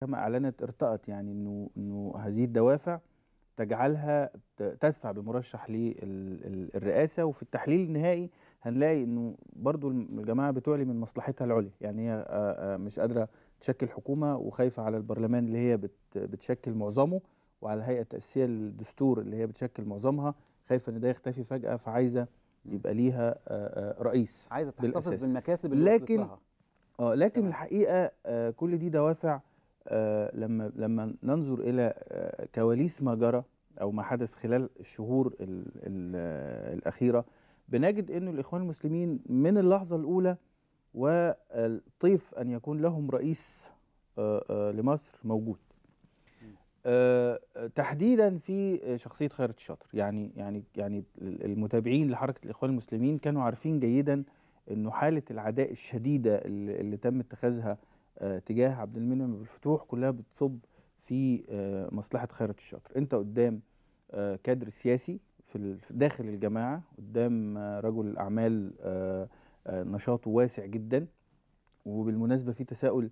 كما أعلنت ارتأت يعني أنه أنه هذه الدوافع تجعلها تدفع بمرشح للرئاسة وفي التحليل النهائي هنلاقي أنه برضو الجماعة بتعلي من مصلحتها العليا يعني هي مش قادرة تشكل حكومة وخايفة على البرلمان اللي هي بتشكل معظمه وعلى الهيئة التأسيسية للدستور اللي هي بتشكل معظمها خايفة أن ده يختفي فجأة فعايزة يبقى ليها رئيس عايزة تحتفظ بالمكاسب اللي لكن اه لكن الحقيقة كل دي دوافع آه، لما لما ننظر الى آه، كواليس ما جرى او ما حدث خلال الشهور الـ الـ آه، الاخيره بنجد انه الاخوان المسلمين من اللحظه الاولى والطيف ان يكون لهم رئيس لمصر موجود تحديدا في شخصيه خيرت الشاطر يعني يعني يعني المتابعين لحركه الاخوان المسلمين كانوا عارفين جيدا انه حاله العداء الشديده اللي تم اتخاذها آه، تجاه عبد المنعم بالفتوح كلها بتصب في آه، مصلحه خيرة الشاطر انت قدام آه، كادر سياسي في داخل الجماعه قدام رجل اعمال نشاطه واسع جدا وبالمناسبه في تساؤل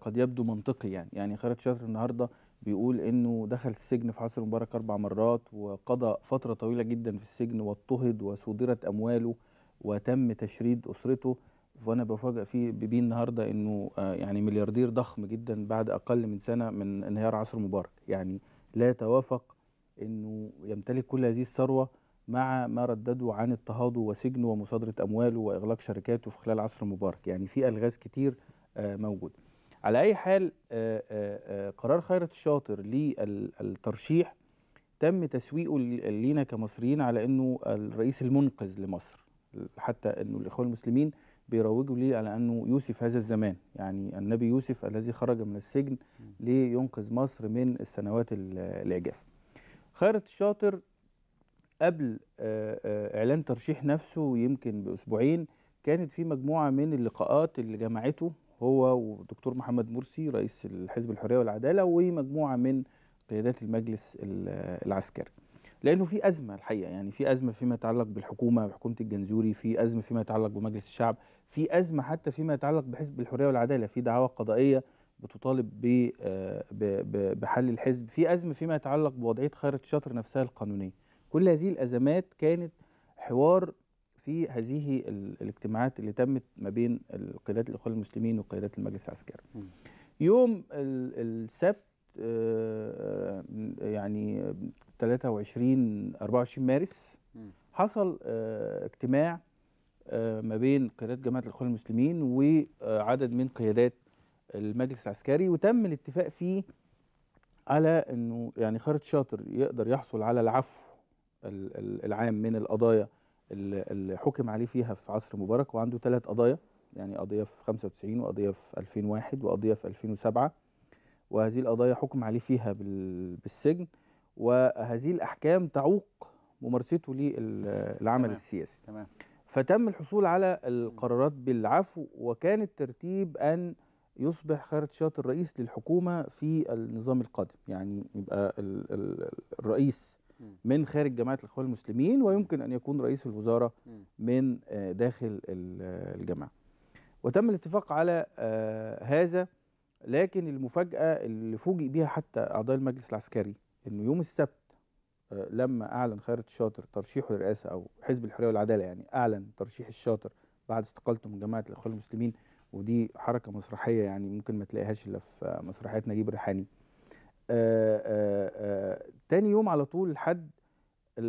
قد يبدو منطقي يعني يعني خيرت الشاطر النهارده بيقول انه دخل السجن في عصر مبارك اربع مرات وقضى فتره طويله جدا في السجن واضطهد وصدرت امواله وتم تشريد اسرته وانا بفاجئ فيه بيه النهارده انه آه، يعني ملياردير ضخم جدا بعد اقل من سنه من انهيار عصر مبارك يعني لا يتوافق انه يمتلك كل هذه الثروه مع ما ردده عن اضطهاده وسجنه ومصادره امواله واغلاق شركاته في خلال عصر مبارك يعني في الغاز كتير آه، موجود على اي حال آه، قرار خيرت الشاطر للترشيح تم تسويقه لينا كمصريين على انه الرئيس المنقذ لمصر حتى انه الاخوان المسلمين بيروجوا ليه على انه يوسف هذا الزمان يعني النبي يوسف الذي خرج من السجن لينقذ مصر من السنوات العجاف خيرت الشاطر قبل آه، آه، اعلان ترشيح نفسه يمكن باسبوعين كانت في مجموعه من اللقاءات اللي جمعته هو والدكتور محمد مرسي رئيس الحزب الحريه والعداله ومجموعه من قيادات المجلس العسكري لانه في ازمه الحقيقه يعني في ازمه فيما يتعلق بالحكومه بحكومه الجنزوري في ازمه فيما يتعلق بمجلس الشعب في أزمة حتى فيما يتعلق بحزب الحرية والعدالة في دعاوى قضائية بتطالب آه، بحل الحزب في أزمة فيما يتعلق بوضعية خيرة شاطر نفسها القانونية كل هذه الأزمات كانت حوار في هذه الاجتماعات اللي تمت ما بين قيادات الاخوان المسلمين وقيادات المجلس العسكري. يوم السبت آه، آه، يعني 23 24 مارس حصل اجتماع ما بين قيادات جماعه الاخوان المسلمين وعدد من قيادات المجلس العسكري وتم الاتفاق فيه على انه يعني خالد شاطر يقدر يحصل على العفو العام من القضايا اللي حكم عليه فيها في عصر مبارك وعنده ثلاث قضايا يعني قضيه في 95 وقضيه في 2001 وقضيه في 2007 وهذه القضايا حكم عليه فيها بالسجن وهذه الاحكام تعوق ممارسته للعمل السياسي تمام فتم الحصول على القرارات بالعفو وكان الترتيب أن يصبح خارج شاط الرئيس للحكومة في النظام القادم يعني يبقى الرئيس من خارج جماعة الإخوان المسلمين ويمكن أن يكون رئيس الوزارة من آه، داخل الجماعة وتم الاتفاق على آه، هذا لكن المفاجأة اللي فوجئ بها حتى أعضاء المجلس العسكري أنه يوم السبت لما اعلن خيرت الشاطر ترشيحه للرئاسه او حزب الحريه والعداله يعني اعلن ترشيح الشاطر بعد استقالته من جماعه الاخوان المسلمين ودي حركه مسرحيه يعني ممكن ما تلاقيهاش الا في مسرحيات نجيب الريحاني. آه، آه، آه، تاني يوم على طول الحد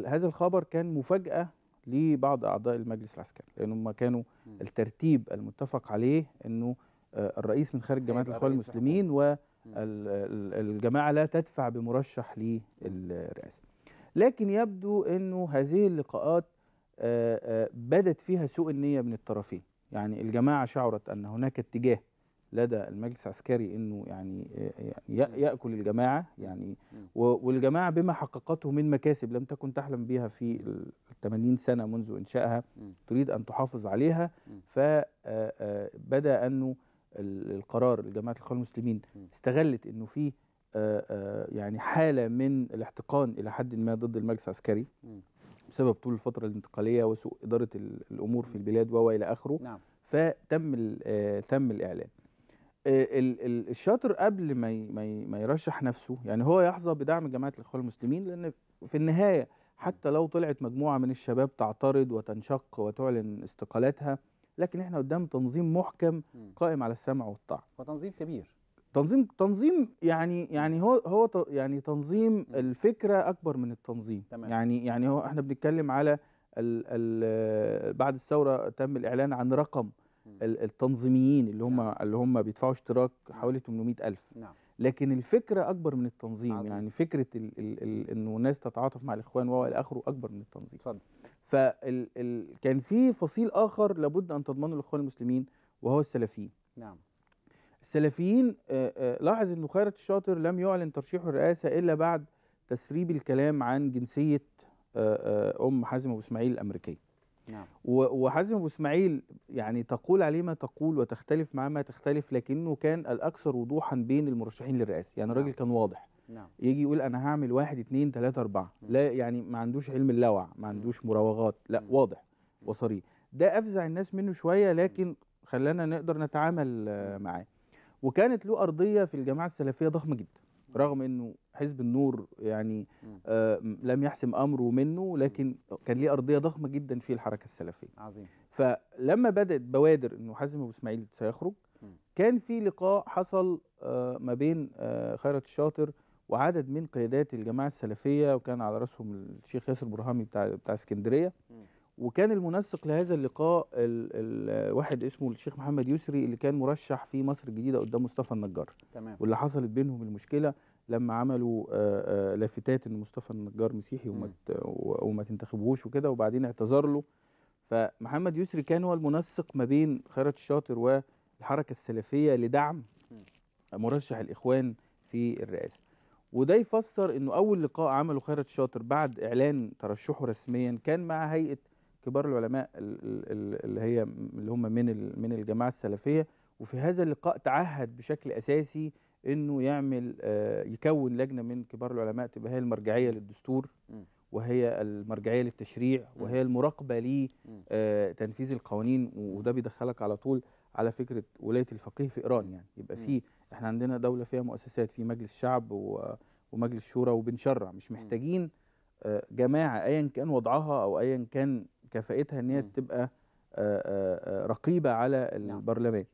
هذا الخبر كان مفاجاه لبعض اعضاء المجلس العسكري لان هم كانوا الترتيب المتفق عليه انه الرئيس من خارج جماعه الاخوان المسلمين والجماعه لا تدفع بمرشح للرئاسه لكن يبدو أنه هذه اللقاءات آه، آه، بدت فيها سوء النية من الطرفين يعني الجماعة شعرت أن هناك اتجاه لدى المجلس العسكري انه يعني آه، ياكل الجماعه يعني والجماعه بما حققته من مكاسب لم تكن تحلم بها في ال 80 سنه منذ انشائها تريد ان تحافظ عليها فبدا انه القرار لجماعه الاخوان المسلمين استغلت انه في آه، آه، يعني حاله من الاحتقان الى حد ما ضد المجلس العسكري بسبب طول الفتره الانتقاليه وسوء اداره الامور في البلاد الى اخره نعم. فتم آه، تم الاعلان الشاطر قبل ما ما يرشح نفسه يعني هو يحظى بدعم جماعه الاخوان المسلمين لان في النهايه حتى لو طلعت مجموعه من الشباب تعترض وتنشق وتعلن استقالتها لكن احنا قدام تنظيم محكم قائم على السمع والطاعه وتنظيم كبير تنظيم تنظيم يعني يعني هو هو يعني تنظيم الفكره اكبر من التنظيم تمام. يعني يعني هو احنا بنتكلم على الـ الـ بعد الثوره تم الاعلان عن رقم التنظيميين اللي هم نعم. اللي هم بيدفعوا اشتراك حوالي 800000 نعم لكن الفكره اكبر من التنظيم عظيم. يعني فكره الـ الـ الـ انه الناس تتعاطف مع الاخوان والى اخره اكبر من التنظيم اتفضل فكان في فصيل اخر لابد ان تضمنه الاخوان المسلمين وهو السلفيين نعم السلفيين آه، آه، لاحظ انه خيرت الشاطر لم يعلن ترشيحه الرئاسة إلا بعد تسريب الكلام عن جنسية آه، أم حازم أبو إسماعيل الأمريكية نعم. وحازم أبو إسماعيل يعني تقول عليه ما تقول وتختلف مع ما تختلف لكنه كان الأكثر وضوحا بين المرشحين للرئاسة يعني الراجل نعم. كان واضح نعم. يجي يقول أنا هعمل واحد اتنين تلاتة أربعة نعم. لا يعني ما عندوش علم اللوع ما نعم. عندوش مراوغات لا نعم. واضح وصريح ده أفزع الناس منه شوية لكن خلانا نقدر نتعامل معاه وكانت له ارضيه في الجماعه السلفيه ضخمه جدا رغم انه حزب النور يعني آه لم يحسم امره منه لكن كان ليه ارضيه ضخمه جدا في الحركه السلفيه عظيم فلما بدات بوادر انه حازم ابو اسماعيل سيخرج كان في لقاء حصل آه ما بين آه خيرت الشاطر وعدد من قيادات الجماعه السلفيه وكان على راسهم الشيخ ياسر برهامي بتاع بتاع اسكندريه وكان المنسق لهذا اللقاء ال ال واحد اسمه الشيخ محمد يسري اللي كان مرشح في مصر الجديده قدام مصطفى النجار تمام واللي حصلت بينهم المشكله لما عملوا آه، آه، لافتات ان مصطفى النجار مسيحي وما وما تنتخبوش وكده وبعدين اعتذر له فمحمد يسري كان هو المنسق ما بين خيرت الشاطر والحركه السلفيه لدعم مرشح الاخوان في الرئاسه وده يفسر انه اول لقاء عمله خيرت الشاطر بعد اعلان ترشحه رسميا كان مع هيئه كبار العلماء اللي هي اللي هم من من الجماعه السلفيه وفي هذا اللقاء تعهد بشكل اساسي انه يعمل آه، يكون لجنه من كبار العلماء تبقى هي المرجعيه للدستور وهي المرجعيه للتشريع وهي المراقبه لتنفيذ آه، القوانين وده بيدخلك على طول على فكره ولايه الفقيه في ايران يعني يبقى في احنا عندنا دوله فيها مؤسسات في مجلس شعب ومجلس شورى وبنشرع مش محتاجين آه، جماعه ايا كان وضعها او ايا كان كفائتها ان هي تبقى آه، آه، آه، رقيبه على نعم. البرلمان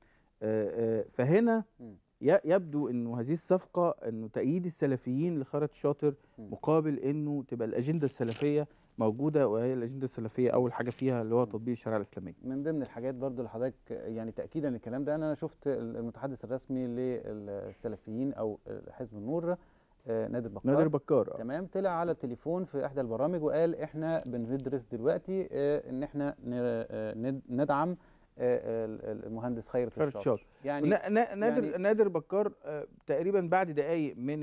فهنا يبدو انه هذه الصفقه انه تأييد السلفيين لخالد شاطر مقابل انه تبقى الاجنده السلفيه موجوده وهي الاجنده السلفيه اول حاجه فيها اللي هو تطبيق الشريعه الاسلاميه. من ضمن الحاجات برضو اللي حضرتك يعني تاكيدا للكلام ده انا شفت المتحدث الرسمي للسلفيين او حزب النور آه، نادر بكار نادر بكار آه. تمام طلع على التليفون في احدى البرامج وقال احنا بندرس دلوقتي آه، ان احنا ندعم المهندس خيرت الشاطر يعني نادر يعني نادر بكار تقريبا بعد دقائق من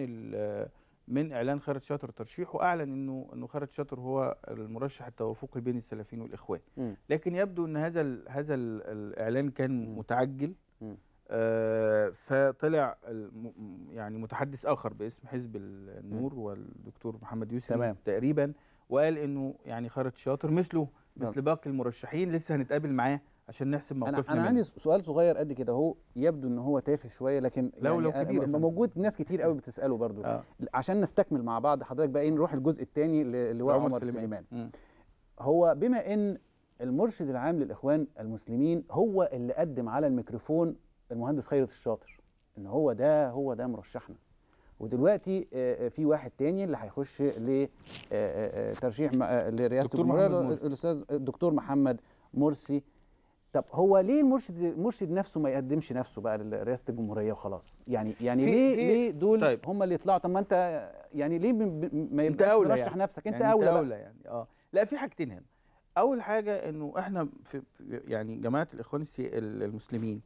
من اعلان خيرت شاطر ترشيحه اعلن انه انه خيرت شاطر هو المرشح التوافقي بين السلفيين والاخوان م. لكن يبدو ان هذا هذا الاعلان كان م. متعجل م. آه، فطلع يعني متحدث اخر باسم حزب النور والدكتور محمد يوسف تمام. تقريبا وقال انه يعني خارج شاطر مثله مثل نعم. باقي المرشحين لسه هنتقابل معاه عشان نحسب موقفنا انا, أنا عندي سؤال صغير قد كده اهو يبدو ان هو تافه شويه لكن لو يعني لو كبير موجود ناس كتير قوي بتساله برضو آه. عشان نستكمل مع بعض حضرتك بقى ايه نروح الجزء الثاني اللي هو عمر سليمان, سليمان. هو بما ان المرشد العام للاخوان المسلمين هو اللي قدم على الميكروفون المهندس خيرت الشاطر ان هو ده هو ده مرشحنا ودلوقتي آه، آه، في واحد تاني اللي هيخش لترشيح آه، لرئاسه الجمهوريه الاستاذ الدكتور محمد مرسي طب هو ليه المرشد المرشد نفسه ما يقدمش نفسه بقى لرئاسه الجمهوريه وخلاص يعني يعني ليه ليه دول طيب. هم اللي يطلعوا طب ما انت يعني ليه ما يبقاش ترشح يعني. نفسك انت يعني اولى انت اولى يعني اه لا في حاجتين هنا اول حاجه انه احنا في يعني جماعه الاخوان المسلمين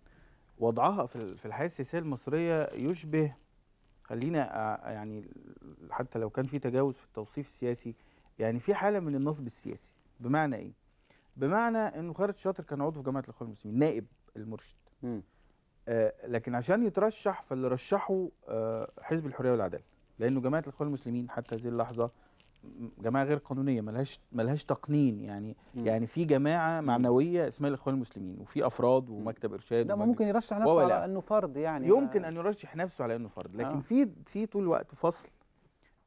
وضعها في الحياه السياسيه المصريه يشبه خلينا آه، آه، يعني حتى لو كان في تجاوز في التوصيف السياسي يعني في حاله من النصب السياسي بمعنى ايه؟ بمعنى انه خالد الشاطر كان عضو في جماعه الاخوان المسلمين نائب المرشد آه لكن عشان يترشح فاللي رشحه آه حزب الحريه والعداله لانه جماعه الاخوان المسلمين حتى هذه اللحظه جماعه غير قانونيه ملهاش ملهاش تقنين يعني م. يعني في جماعه معنويه اسمها الاخوان المسلمين وفي افراد ومكتب ارشاد لا ما ممكن يرشح نفسه على انه فرد يعني يمكن ان يرشح نفسه على انه فرد لكن آه. في في طول الوقت فصل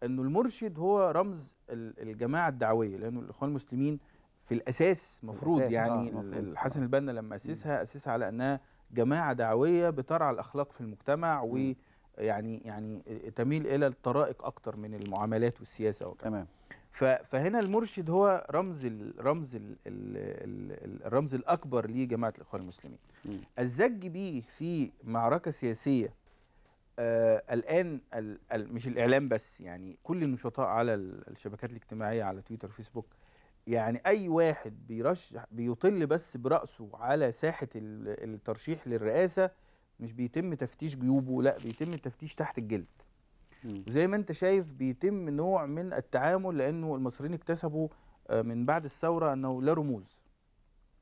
انه المرشد هو رمز الجماعه الدعويه لانه الاخوان المسلمين في الاساس مفروض الأساس يعني آه الحسن آه. البنا لما اسسها اسسها على انها جماعه دعويه بترعى الاخلاق في المجتمع و يعني يعني تميل الى الطرائق اكتر من المعاملات والسياسه وكذا تمام فهنا المرشد هو رمز الـ رمز الـ الـ الرمز الاكبر لجماعه الاخوان المسلمين الزج بيه في معركه سياسيه آه الان الـ الـ مش الاعلام بس يعني كل النشطاء على الشبكات الاجتماعيه على تويتر فيسبوك يعني اي واحد بيرشح بيطل بس براسه على ساحه الترشيح للرئاسه مش بيتم تفتيش جيوبه لا بيتم التفتيش تحت الجلد وزي ما انت شايف بيتم نوع من التعامل لانه المصريين اكتسبوا آه، من بعد الثوره انه لا رموز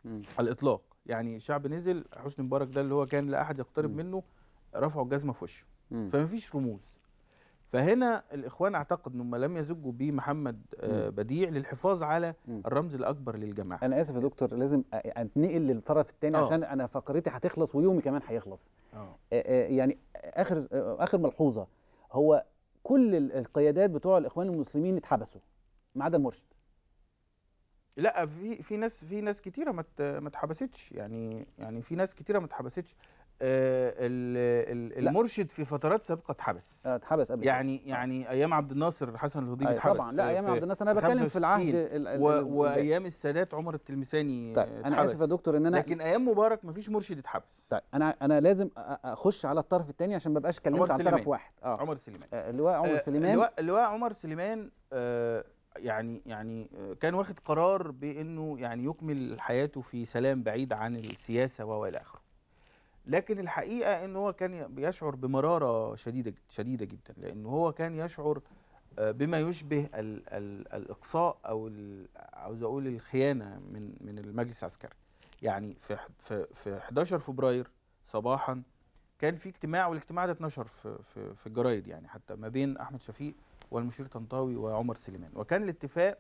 على الاطلاق يعني الشعب نزل حسني مبارك ده اللي هو كان لا احد يقترب منه رفعوا الجزمه في وشه فمفيش رموز فهنا الاخوان اعتقد انهم لم يزجوا بمحمد آه، بديع للحفاظ على الرمز الاكبر للجماعه انا اسف يا دكتور لازم اتنقل للطرف الثاني آه. عشان انا فقرتي هتخلص ويومي كمان هيخلص آه. يعني اخر اخر ملحوظه هو كل القيادات بتوع الاخوان المسلمين اتحبسوا ما عدا المرشد لا في في ناس في ناس كتيره ما ما اتحبستش يعني يعني في ناس كتيره ما اتحبستش آه، المرشد في فترات سابقه اتحبس آه، اتحبس قبل يعني كده. يعني ايام عبد الناصر حسن الهضيبي اتحبس طبعا لا آه، ايام عبد الناصر انا بتكلم في العهد وايام السادات عمر التلمساني طيب انا اسف يا دكتور ان انا لكن ايام مبارك ما فيش مرشد اتحبس طيب انا انا لازم اخش على الطرف الثاني عشان ما ابقاش كلمت على طرف واحد اه عمر سليمان اللواء عمر سليمان اللواء, عمر سليمان يعني يعني كان واخد قرار بانه يعني يكمل حياته في سلام بعيد عن السياسه والى اخره لكن الحقيقه ان هو كان بيشعر بمراره شديده شديده جدا لان هو كان يشعر آه، بما يشبه الـ الـ الاقصاء او عاوز اقول الخيانه من من المجلس العسكري يعني في في في 11 فبراير صباحا كان في اجتماع والاجتماع ده اتنشر في في في الجرايد يعني حتى ما بين احمد شفيق والمشير طنطاوي وعمر سليمان وكان الاتفاق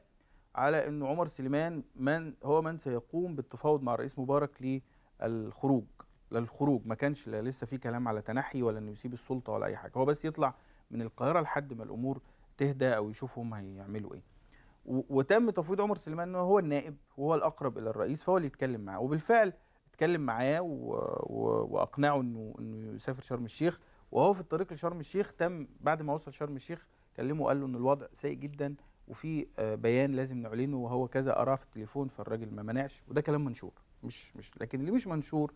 على ان عمر سليمان من هو من سيقوم بالتفاوض مع الرئيس مبارك للخروج للخروج ما كانش لا لسه في كلام على تنحي ولا انه يسيب السلطه ولا اي حاجه هو بس يطلع من القاهره لحد ما الامور تهدى او يشوفوا هم هيعملوا ايه وتم تفويض عمر سليمان انه هو النائب وهو الاقرب الى الرئيس فهو اللي يتكلم معاه وبالفعل اتكلم معاه و... و... واقنعه انه انه يسافر شرم الشيخ وهو في الطريق لشرم الشيخ تم بعد ما وصل شرم الشيخ كلمه وقال له ان الوضع سيء جدا وفي آه، بيان لازم نعلنه وهو كذا اراه في التليفون فالراجل ما منعش وده كلام منشور مش مش لكن اللي مش منشور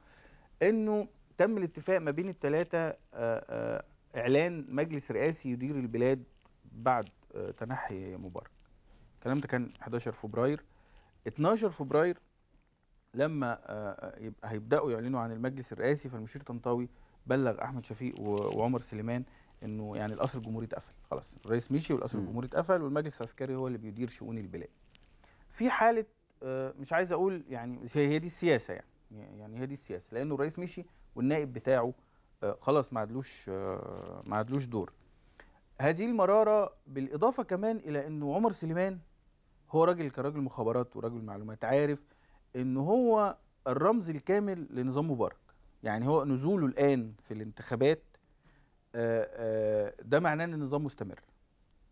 انه تم الاتفاق ما بين الثلاثه آه، آه، اعلان مجلس رئاسي يدير البلاد بعد آه، تنحي مبارك الكلام ده كان 11 فبراير 12 فبراير لما يبقى هيبداوا يعلنوا عن المجلس الرئاسي فالمشير طنطاوي بلغ احمد شفيق وعمر سليمان انه يعني القصر الجمهوري اتقفل خلاص الرئيس مشي والقصر الجمهوري اتقفل والمجلس العسكري هو اللي بيدير شؤون البلاد في حاله مش عايز اقول يعني هي دي السياسه يعني يعني-, يعني هي دي السياسه لانه الرئيس مشي والنائب بتاعه آه، خلاص ما عادلوش آه، ما عادلوش دور هذه المراره بالاضافه كمان الى انه عمر سليمان هو راجل كراجل مخابرات وراجل معلومات عارف ان هو الرمز الكامل لنظام مبارك يعني هو نزوله الان في الانتخابات آه، ده معناه ان النظام مستمر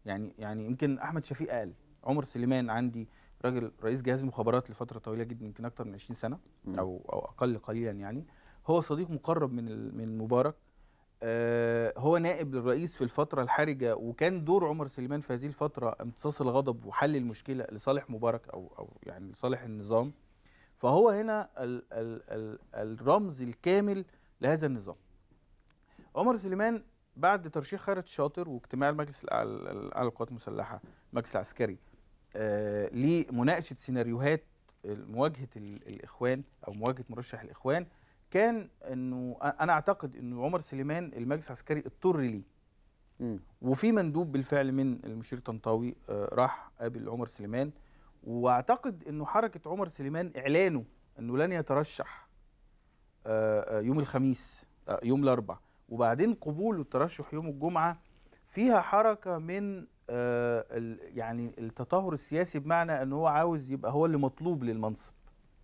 يعني يعني يمكن احمد شفيق اقل عمر سليمان عندي راجل رئيس جهاز المخابرات لفتره طويله جدا يمكن اكتر من 20 سنه او او اقل قليلا يعني هو صديق مقرب من من مبارك آه، هو نائب للرئيس في الفتره الحرجه وكان دور عمر سليمان في هذه الفتره امتصاص الغضب وحل المشكله لصالح مبارك او او يعني لصالح النظام فهو هنا ال ال ال الرمز الكامل لهذا النظام عمر سليمان بعد ترشيح خيرت شاطر واجتماع المجلس الاعلى للقوات المسلحه المجلس العسكري آه، لمناقشه سيناريوهات مواجهه الاخوان او مواجهه مرشح الاخوان كان انه انا اعتقد انه عمر سليمان المجلس العسكري اضطر ليه وفي مندوب بالفعل من المشير طنطاوي آه، راح قابل عمر سليمان واعتقد انه حركه عمر سليمان اعلانه انه لن يترشح آه، يوم الخميس يوم الأربع وبعدين قبوله الترشح يوم الجمعه فيها حركه من آه، يعني التطهر السياسي بمعنى ان هو عاوز يبقى هو اللي مطلوب للمنصب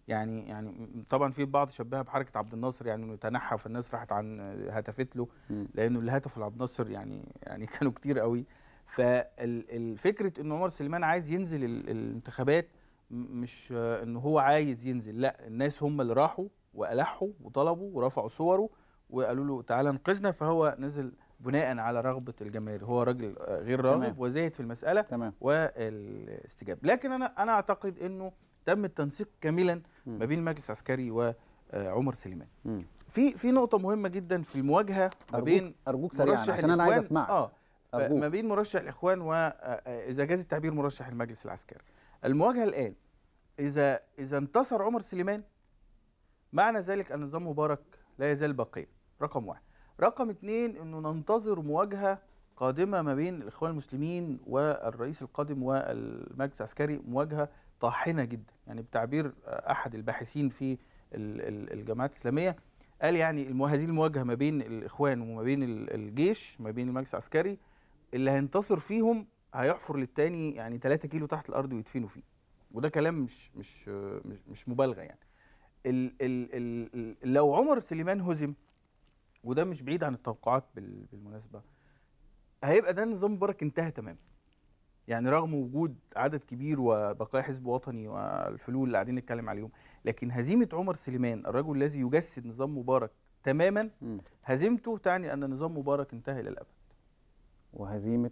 يعني يعني طبعا في بعض شبهها بحركه عبد الناصر يعني انه تنحى فالناس راحت عن هتفت له لانه اللي هتفوا لعبد الناصر يعني يعني كانوا كتير قوي فالفكره ان عمر سليمان عايز ينزل الانتخابات مش ان هو عايز ينزل لا الناس هم اللي راحوا والحوا وطلبوا ورفعوا صوره وقالوا له تعالى انقذنا فهو نزل بناء على رغبه الجماهير هو راجل غير راغب وزاهد في المساله تمام. والاستجابه لكن انا انا اعتقد انه تم التنسيق كاملا ما بين المجلس العسكري وعمر آه، سليمان في في نقطه مهمه جدا في المواجهه ما بين ارجوك سريعا عشان انا عايز اسمعك اه, آه، ما بين مرشح الاخوان واذا آه، جاز التعبير مرشح المجلس العسكري المواجهه الان اذا اذا انتصر عمر سليمان معنى ذلك ان نظام مبارك لا يزال باقيا رقم واحد رقم اتنين انه ننتظر مواجهه قادمه ما بين الاخوان المسلمين والرئيس القادم والمجلس العسكري مواجهه طاحنه جدا يعني بتعبير احد الباحثين في الجماعات الاسلاميه قال يعني هذه المواجهه ما بين الاخوان وما بين الجيش ما بين المجلس العسكري اللي هينتصر فيهم هيحفر للتاني يعني 3 كيلو تحت الارض ويدفنوا فيه وده كلام مش مش مش, مش مبالغه يعني ال ال ال لو عمر سليمان هزم وده مش بعيد عن التوقعات بالمناسبه هيبقى ده نظام مبارك انتهى تماما يعني رغم وجود عدد كبير وبقايا حزب وطني والفلول اللي قاعدين نتكلم عليهم لكن هزيمه عمر سليمان الرجل الذي يجسد نظام مبارك تماما هزيمته تعني ان نظام مبارك انتهى الى الابد وهزيمه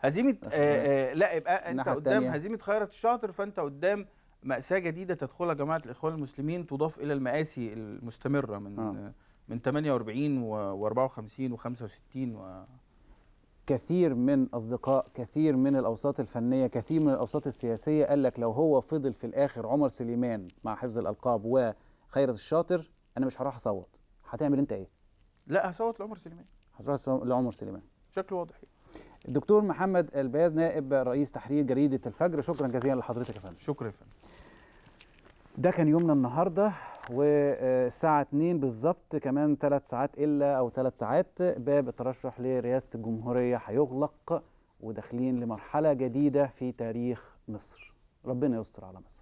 هزيمه آآ آآ آه، آه، لا يبقى انت قدام التانية. هزيمه خيرت الشاطر فانت قدام ماساه جديده تدخلها جماعه الاخوان المسلمين تضاف الى المآسي المستمره من آه. من 48 و 54 و 65 و كثير من اصدقاء كثير من الاوساط الفنيه كثير من الاوساط السياسيه قال لك لو هو فضل في الاخر عمر سليمان مع حفظ الالقاب وخيرت الشاطر انا مش هروح اصوت هتعمل انت ايه لا هصوت لعمر سليمان هتروح لعمر سليمان شكله واضح يعني. الدكتور محمد الباز نائب رئيس تحرير جريده الفجر شكرا جزيلا لحضرتك يا فندم شكرا يا فندم ده كان يومنا النهارده والساعة 2 بالظبط كمان 3 ساعات إلا أو 3 ساعات باب الترشح لرئاسة الجمهورية هيغلق وداخلين لمرحلة جديدة في تاريخ مصر ربنا يستر على مصر